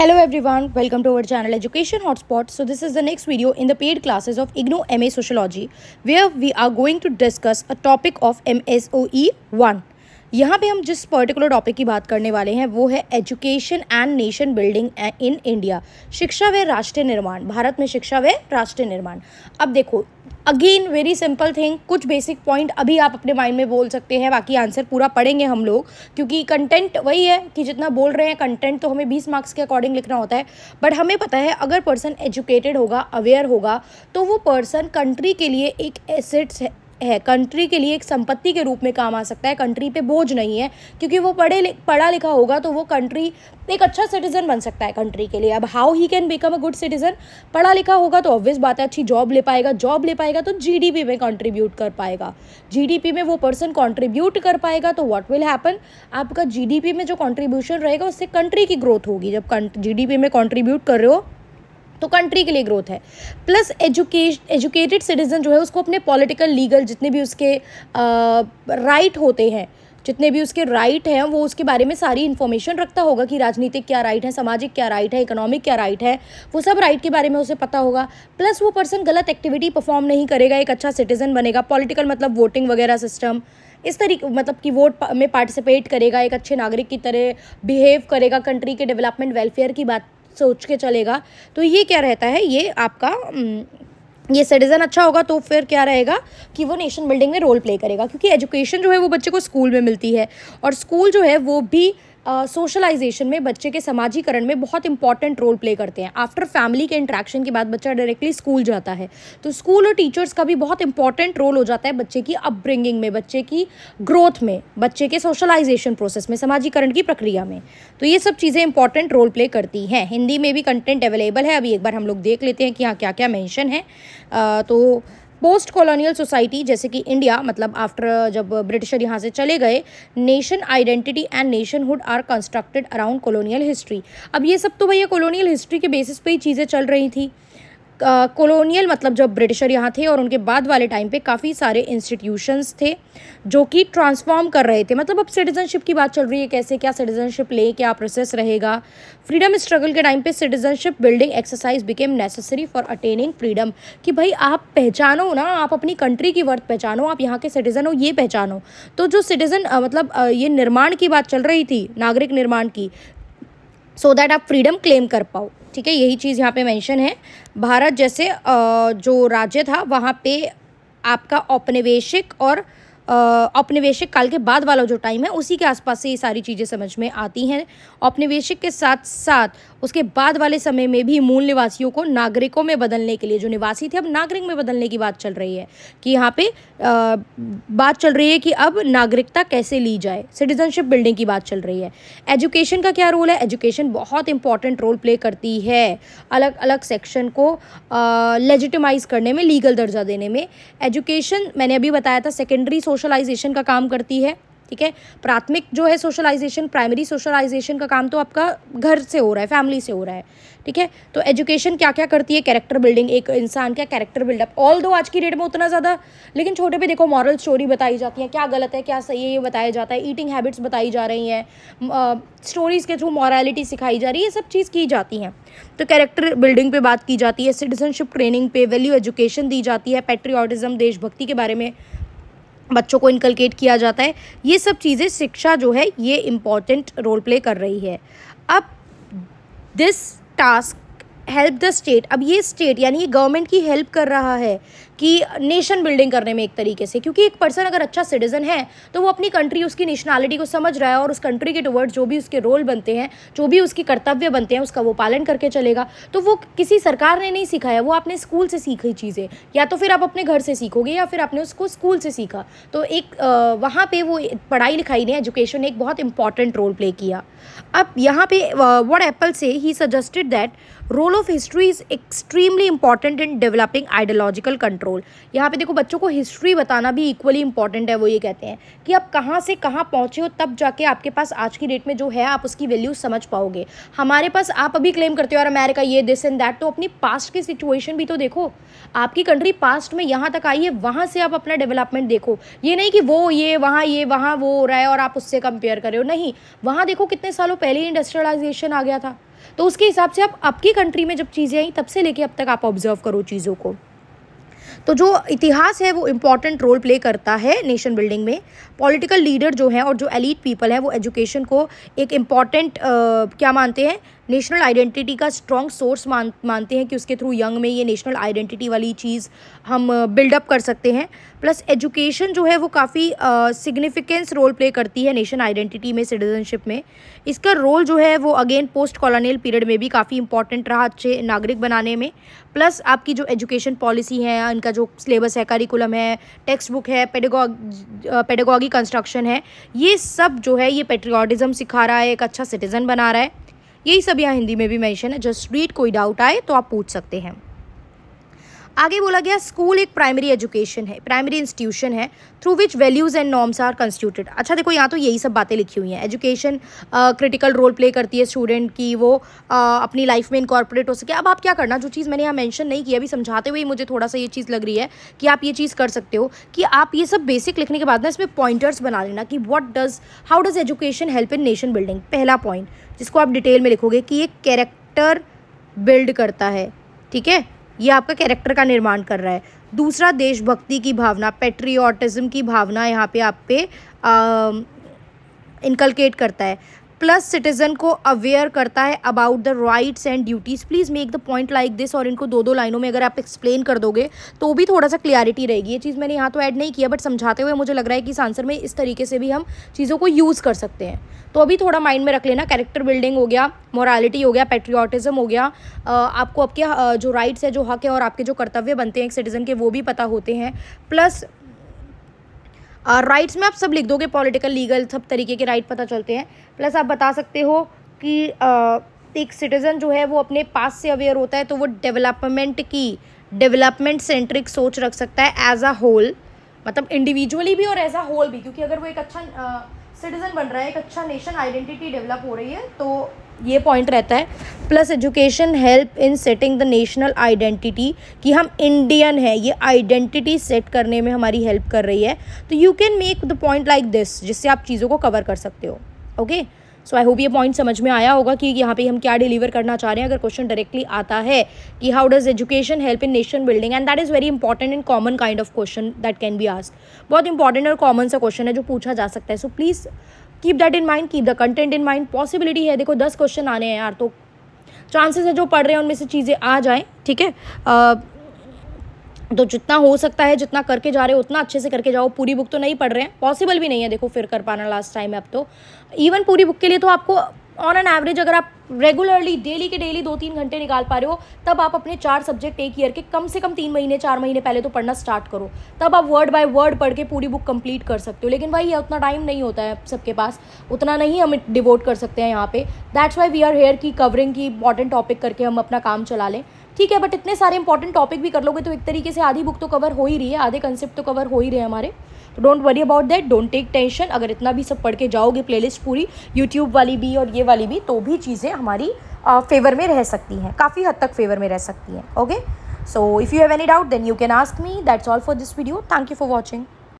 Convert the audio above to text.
hello everyone welcome to our channel education hotspot so this is the next video in the paid classes of IGNOU M A sociology where we are going to discuss a topic of M S O E one यहाँ पर हम जिस particular topic की बात करने वाले हैं वो है education and nation building in India शिक्षा व राष्ट्रीय निर्माण भारत में शिक्षा व राष्ट्रीय निर्माण अब देखो अगेन वेरी सिंपल थिंग कुछ बेसिक पॉइंट अभी आप अपने माइंड में बोल सकते हैं बाकी आंसर पूरा पढ़ेंगे हम लोग क्योंकि कंटेंट वही है कि जितना बोल रहे हैं कंटेंट तो हमें बीस मार्क्स के अकॉर्डिंग लिखना होता है बट हमें पता है अगर पर्सन एजुकेटेड होगा अवेयर होगा तो वो पर्सन कंट्री के लिए एक एसेट्स है है कंट्री के लिए एक संपत्ति के रूप में काम आ सकता है कंट्री पे बोझ नहीं है क्योंकि वो पढ़े लि, पढ़ा लिखा होगा तो वो कंट्री एक अच्छा सिटीज़न बन सकता है कंट्री के लिए अब how he can become a good citizen पढ़ा लिखा होगा तो ऑब्वियस बात है अच्छी जॉब ले पाएगा जॉब ले पाएगा तो जीडीपी में कंट्रीब्यूट कर पाएगा जीडीपी में वो पर्सन कंट्रीब्यूट कर पाएगा तो व्हाट विल हैपन आपका जीडीपी में जो कंट्रीब्यूशन रहेगा उससे कंट्री की ग्रोथ होगी जब जी में कंट्रीब्यूट कर रहे हो तो कंट्री के लिए ग्रोथ है प्लस एजुकेश एजुकेटेड सिटीज़न जो है उसको अपने पॉलिटिकल लीगल जितने भी उसके राइट होते हैं जितने भी उसके राइट हैं वो उसके बारे में सारी इन्फॉर्मेशन रखता होगा कि राजनीतिक क्या राइट है सामाजिक क्या राइट है इकोनॉमिक क्या राइट है वो सब राइट के बारे में उसे पता होगा प्लस वो पर्सन गलत एक्टिविटी परफॉर्म नहीं करेगा एक अच्छा सिटीज़न बनेगा पॉलिटिकल मतलब वोटिंग वगैरह सिस्टम इस तरीके मतलब कि वोट में पार्टिसिपेट करेगा एक अच्छे नागरिक की तरह बिहेव करेगा कंट्री के डेवलपमेंट वेलफेयर की बात सोच के चलेगा तो ये क्या रहता है ये आपका ये सिटीज़न अच्छा होगा तो फिर क्या रहेगा कि वो नेशन बिल्डिंग में रोल प्ले करेगा क्योंकि एजुकेशन जो है वो बच्चे को स्कूल में मिलती है और स्कूल जो है वो भी सोशलाइजेशन में बच्चे के समाजीकरण में बहुत इंपॉर्टेंट रोल प्ले करते हैं आफ्टर फैमिली के इंट्रैक्शन के बाद बच्चा डायरेक्टली स्कूल जाता है तो स्कूल और टीचर्स का भी बहुत इंपॉर्टेंट रोल हो जाता है बच्चे की अपब्रिंगिंग में बच्चे की ग्रोथ में बच्चे के सोशलाइजेशन प्रोसेस में समाजीकरण की प्रक्रिया में तो ये सब चीज़ें इंपॉर्टेंट रोल प्ले करती हैं हिंदी में भी कंटेंट अवेलेबल है अभी एक बार हम लोग देख लेते हैं कि यहाँ क्या क्या मैंशन है आ, तो पोस्ट कॉलोनियल सोसाइटी जैसे कि इंडिया मतलब आफ्टर uh, जब ब्रिटिशर यहाँ से चले गए nation identity and nationhood are constructed around colonial history अब ये सब तो भैया कॉलोनियल हिस्ट्री के बेसिस पे ही चीज़ें चल रही थी कॉलोनियल मतलब जब ब्रिटिशर यहाँ थे और उनके बाद वाले टाइम पे काफ़ी सारे इंस्टीट्यूशंस थे जो कि ट्रांसफॉर्म कर रहे थे मतलब अब सिटीजनशिप की बात चल रही है कैसे क्या सिटीजनशिप ले क्या प्रोसेस रहेगा फ्रीडम स्ट्रगल के टाइम पे citizenship building exercise became necessary for attaining freedom कि भाई आप पहचानो ना आप अपनी कंट्री की वर्थ पहचानो आप यहाँ के सिटीज़न हो ये पहचानो तो जो सिटीज़न मतलब ये निर्माण की बात चल रही थी नागरिक निर्माण की सो so दैट आप फ्रीडम क्लेम कर पाओ ठीक है यही चीज़ यहाँ पे मेंशन है भारत जैसे जो राज्य था वहाँ पे आपका औपनिवेशिक और औपनिवेशिक काल के बाद वाला जो टाइम है उसी के आसपास से ये सारी चीज़ें समझ में आती हैं औपनिवेशिक के साथ साथ उसके बाद वाले समय में भी मूल निवासियों को नागरिकों में बदलने के लिए जो निवासी थे अब नागरिक में बदलने की बात चल रही है कि यहाँ पे आ, बात चल रही है कि अब नागरिकता कैसे ली जाए सिटीजनशिप बिल्डिंग की बात चल रही है एजुकेशन का क्या रोल है एजुकेशन बहुत इंपॉर्टेंट रोल प्ले करती है अलग अलग सेक्शन को लेजिटिमाइज करने में लीगल दर्जा देने में एजुकेशन मैंने अभी बताया था सेकेंडरी सोशल सोशलाइजेशन का काम करती है ठीक है प्राथमिक जो है सोशलाइजेशन प्राइमरी सोशलाइजेशन का काम तो आपका घर से हो रहा है फैमिली से हो रहा है ठीक है तो एजुकेशन क्या क्या करती है कैरेक्टर बिल्डिंग एक इंसान का कैरेक्टर बिल्डअप ऑल दो आज की डेट में उतना ज़्यादा लेकिन छोटे पे देखो मॉरल स्टोरी बताई जाती है क्या गलत है क्या सही है ये बताया जाता है ईटिंग हैबिट्स बताई जा रही हैं स्टोरीज़ के थ्रू मॉरलिटी सिखाई जा रही है ये सब चीज़ की जाती हैं तो कैरेक्टर बिल्डिंग पे बात की जाती है सिटीजनशिप ट्रेनिंग पे वैल्यू एजुकेशन दी जाती है पेट्रियाटिज़म देशभक्ति के बारे में बच्चों को इनकलकेट किया जाता है ये सब चीज़ें शिक्षा जो है ये इम्पॉर्टेंट रोल प्ले कर रही है अब this task help the state अब ये स्टेट यानी ये गवर्नमेंट की हेल्प कर रहा है कि नेशन बिल्डिंग करने में एक तरीके से क्योंकि एक पर्सन अगर अच्छा सिटीज़न है तो वो अपनी कंट्री उसकी नेशनलिटी को समझ रहा है और उस कंट्री के टुवर्ड जो भी उसके रोल बनते हैं जो भी उसके कर्तव्य बनते हैं उसका वो पालन करके चलेगा तो वो किसी सरकार ने नहीं सिखाया वो आपने स्कूल से सीखी चीज़ें या तो फिर आप अपने घर से सीखोगे या फिर आपने उसको स्कूल से सीखा तो एक वहाँ पर वो पढ़ाई लिखाई ने एजुकेशन ने एक बहुत इंपॉर्टेंट रोल प्ले किया अब यहाँ पे वट एप्पल से ही suggested that role of history is extremely important in developing ideological control control यहाँ पे देखो बच्चों को हिस्ट्री बताना भी इक्वली इंपॉर्टेंट है वो ये कहते हैं कि आप कहाँ से कहाँ पहुँचे हो तब जाके आपके पास आज की डेट में जो है आप उसकी वैल्यू समझ पाओगे हमारे पास आप अभी क्लेम करते हो यार अमेरिका ये दिस एंड दैट तो अपनी पास्ट की सिचुएशन भी तो देखो आपकी कंट्री पास्ट में यहाँ तक आई है वहाँ से आप अपना डेवलपमेंट देखो ये नहीं कि वो ये वहाँ ये वहाँ वो हो रहा है और आप उससे कंपेयर कर रहे हो नहीं वहाँ देखो कितने सालों पहले इंडस्ट्रियलाइजेशन आ गया था तो उसके हिसाब से आप आपकी कंट्री में जब चीज़ें आई तब से लेके अब तक आप ऑब्जर्व करो चीज़ों को तो जो इतिहास है वो इम्पॉर्टेंट रोल प्ले करता है नेशन बिल्डिंग में पॉलिटिकल लीडर जो हैं और जो एलिट पीपल हैं वो एजुकेशन को एक इम्पॉर्टेंट क्या मानते हैं नेशनल आइडेंटिटी का स्ट्रॉन्ग सोर्स मान मानते हैं कि उसके थ्रू यंग में ये नेशनल आइडेंटिटी वाली चीज़ हम बिल्डअप कर सकते हैं प्लस एजुकेशन जो है वो काफ़ी सिग्निफिकेंस रोल प्ले करती है नेशन आइडेंटिटी में सिटीजनशिप में इसका रोल जो है वो अगेन पोस्ट कॉलोनियल पीरियड में भी काफ़ी इंपॉर्टेंट रहा अच्छे नागरिक बनाने में प्लस आपकी जो एजुकेशन पॉलिसी है इनका जो सिलेबस है करिकुलम है टेक्स्ट बुक है पेडेगॉ पेडेगॉगी कंस्ट्रक्शन है ये सब जो है ये पेट्रियाटिज़म सिखा रहा है एक अच्छा सिटीज़न बना रहा है यही सब यहाँ हिंदी में भी मैंशन है जस्ट रीड कोई डाउट आए तो आप पूछ सकते हैं आगे बोला गया स्कूल एक प्राइमरी एजुकेशन है प्राइमरी इंस्टीट्यूशन है through which values and norms are constituted अच्छा देखो यहाँ तो यही सब बातें लिखी हुई हैं एजुकेशन क्रिटिकल रोल प्ले करती है स्टूडेंट की वो uh, अपनी लाइफ में इंकॉर्पोरेट हो सके अब आप क्या करना जो चीज़ मैंने यहाँ मैंशन नहीं किया अभी समझाते हुए मुझे थोड़ा सा ये चीज़ लग रही है कि आप ये चीज़ कर सकते हो कि आप ये सब बेसिक लिखने के बाद ना इसमें पॉइंटर्स बना लेना कि what does how does education help in nation building पहला पॉइंट जिसको आप डिटेल में लिखोगे कि ये कैरेक्टर बिल्ड करता है ठीक है ये आपका कैरेक्टर का निर्माण कर रहा है दूसरा देशभक्ति की भावना पेट्रियाटिज़म की भावना यहाँ पे आप पे इनकलकेट करता है प्लस सिटीजन को अवेयर करता है about the rights and duties please make the point like this और इनको दो दो लाइनों में अगर आप एक्सप्लेन कर दोगे तो भी थोड़ा सा क्लियरिटी रहेगी ये चीज़ मैंने यहाँ तो ऐड नहीं किया बट समझाते हुए मुझे लग रहा है कि इस आंसर में इस तरीके से भी हम चीज़ों को यूज़ कर सकते हैं तो अभी थोड़ा माइंड में रख लेना कैरेक्टर बिल्डिंग हो गया मॉरालिटी हो गया पेट्रियाटिज़म हो गया आपको आपके जो राइट्स है जो हक है और आपके जो कर्तव्य बनते हैं एक सिटीज़न के वो भी पता होते हैं प्लस राइट्स uh, में आप सब लिख दोगे पॉलिटिकल लीगल सब तरीके के राइट पता चलते हैं प्लस आप बता सकते हो कि uh, एक सिटीज़न जो है वो अपने पास से अवेयर होता है तो वो डेवलपमेंट की डेवलपमेंट सेंट्रिक सोच रख सकता है एज अ होल मतलब इंडिविजुअली भी और एज अ होल भी क्योंकि अगर वो एक अच्छा सिटीज़न uh, बन रहा है एक अच्छा नेशन आइडेंटिटी डेवलप हो रही है तो ये पॉइंट रहता है plus education help in setting the national identity कि हम इंडियन हैं ये आइडेंटिटी सेट करने में हमारी हेल्प कर रही है तो you can make the point like this जिससे आप चीज़ों को कवर कर सकते हो ओके सो आई होप ये पॉइंट समझ में आया होगा कि यहाँ पे हम क्या डिलीवर करना चाह रहे हैं अगर क्वेश्चन डायरेक्टली आता है कि how does education help in nation building and that is very important and common kind of question that can be ask बहुत इंपॉर्टेंट और कॉमन सा क्वेश्चन है जो पूछा जा सकता है so please keep that in mind keep the content in mind possibility है देखो दस क्वेश्चन आने हैं यार तो चांसेस है जो पढ़ रहे हैं उनमें से चीज़ें आ जाएँ ठीक है तो जितना हो सकता है जितना करके जा रहे हो उतना अच्छे से करके जाओ पूरी बुक तो नहीं पढ़ रहे हैं पॉसिबल भी नहीं है देखो फिर कर पाना लास्ट टाइम है अब तो इवन पूरी बुक के लिए तो आपको ऑन एन एवरेज अगर आप रेगुलरली डेली के डेली दो तीन घंटे निकाल पा रहे हो तब आप अपने चार सब्जेक्ट एक ईयर के कम से कम तीन महीने चार महीने पहले तो पढ़ना स्टार्ट करो तब आप वर्ड बाय वर्ड पढ़ के पूरी बुक कंप्लीट कर सकते हो लेकिन भाई उतना टाइम नहीं होता है सबके पास उतना नहीं हम डिवोट कर सकते हैं यहाँ पे that's why we are here की कवरिंग की इंपॉर्टेंट टॉपिक करके हम अपना काम चला लें ठीक है बट इतने सारे इंपॉर्टेंट टॉपिक भी कर लोगे तो एक तरीके से आधी बुक तो कवर हो ही रही है आधे कंसेप्ट तो कवर हो ही रहे हैं हमारे तो don't worry about that don't take tension अगर इतना भी सब पढ़ के जाओगे प्लेलिस्ट पूरी यूट्यूब वाली भी और ये वाली भी तो भी चीज़ें हमारी फेवर में रह सकती हैं काफ़ी हद तक फेवर में रह सकती हैं okay so if you have any doubt then you can ask me that's all for this video thank you for watching